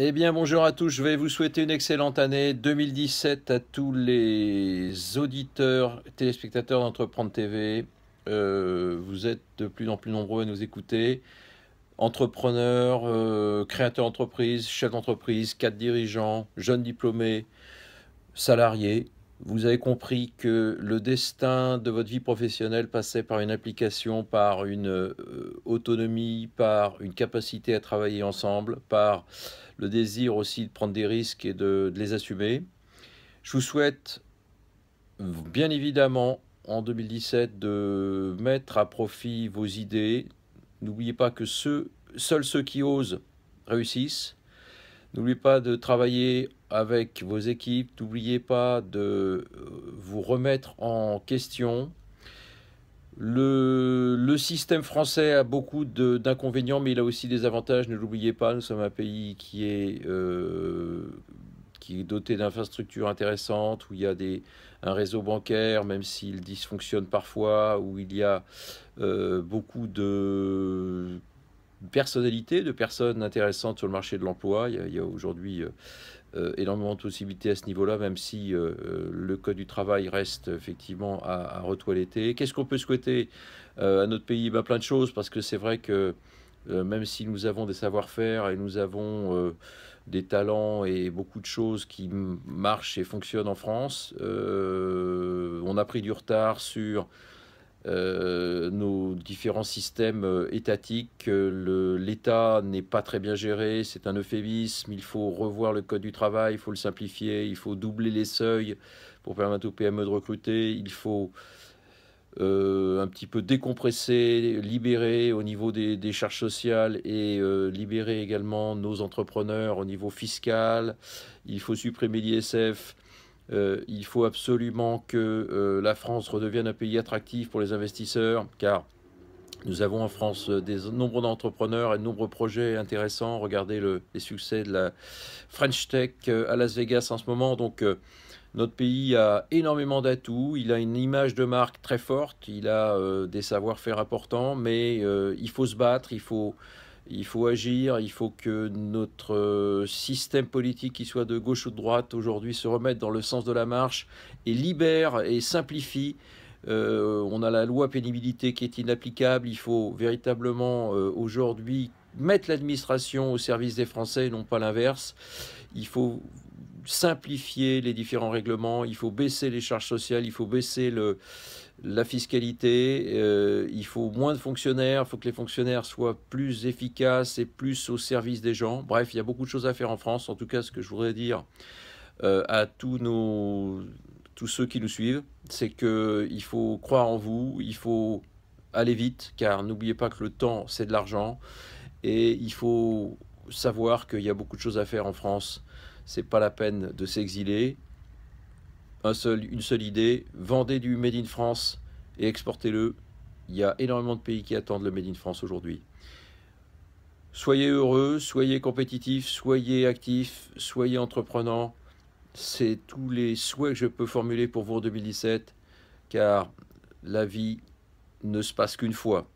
Eh bien, bonjour à tous. Je vais vous souhaiter une excellente année 2017 à tous les auditeurs, téléspectateurs d'Entreprendre TV. Euh, vous êtes de plus en plus nombreux à nous écouter. Entrepreneurs, euh, créateurs d'entreprise, chefs d'entreprise, cadres dirigeants, jeunes diplômés, salariés, vous avez compris que le destin de votre vie professionnelle passait par une application, par une euh, autonomie, par une capacité à travailler ensemble, par le désir aussi de prendre des risques et de, les assumer. Je vous souhaite bien évidemment en 2017 de mettre à profit vos idées. N'oubliez pas que seuls ceux qui osent réussissent. N'oubliez pas de travailler avec vos équipes. N'oubliez pas de euh, vous remettre en question. Le, système français a beaucoup d'inconvénients, mais il a aussi des avantages. Ne l'oubliez pas, nous sommes un pays qui est, euh, qui est doté d'infrastructures intéressantes, où il y a des, un réseau bancaire, même s'il dysfonctionne parfois, où il y a euh, beaucoup de personnalités, de personnes intéressantes sur le marché de l'emploi. Il y a, aujourd'hui euh, euh, énormément de possibilités à ce niveau-là, même si euh, le Code du travail reste effectivement à, retoiletter. Qu'est-ce qu'on peut souhaiter à notre pays ben, Plein de choses, parce que c'est vrai que même si nous avons des savoir-faire et nous avons des talents et beaucoup de choses qui marchent et fonctionnent en France, on a pris du retard sur euh, nos différents systèmes euh, étatiques, euh, l'État n'est pas très bien géré, c'est un euphémisme, il faut revoir le code du travail, il faut le simplifier, il faut doubler les seuils pour permettre aux PME de recruter, il faut un petit peu décompresser, libérer au niveau des, charges sociales et libérer également nos entrepreneurs au niveau fiscal. Il faut supprimer l'ISF. Euh, il faut absolument que euh, la France redevienne un pays attractif pour les investisseurs, car nous avons en France euh, des nombreux entrepreneurs et de nombreux projets intéressants. Regardez le, les succès de la French Tech à Las Vegas en ce moment. Donc, notre pays a énormément d'atouts, il a une image de marque très forte, il a des savoir-faire importants, mais il faut se battre, il faut il faut agir, il faut que notre euh, système politique, qui soit de gauche ou de droite, aujourd'hui se remette dans le sens de la marche et libère et simplifie. Euh, on a la loi pénibilité qui est inapplicable. Il faut véritablement euh, aujourd'hui mettre l'administration au service des Français et non pas l'inverse. Il faut simplifier les différents règlements, il faut baisser les charges sociales, il faut baisser le, la fiscalité, euh, il faut moins de fonctionnaires, il faut que les fonctionnaires soient plus efficaces et plus au service des gens. Bref, il y a beaucoup de choses à faire en France. En tout cas, ce que je voudrais dire euh, à tous, tous ceux qui nous suivent, c'est qu'il faut croire en vous, il faut aller vite, car n'oubliez pas que le temps, c'est de l'argent. Et il faut savoir qu'il y a beaucoup de choses à faire en France. Ce n'est pas la peine de s'exiler une seule idée, vendez du Made in France et exportez-le. Il y a énormément de pays qui attendent le Made in France aujourd'hui. Soyez heureux, soyez compétitifs, soyez actifs, soyez entreprenants. C'est tous les souhaits que je peux formuler pour vous en 2017, car la vie ne se passe qu'une fois.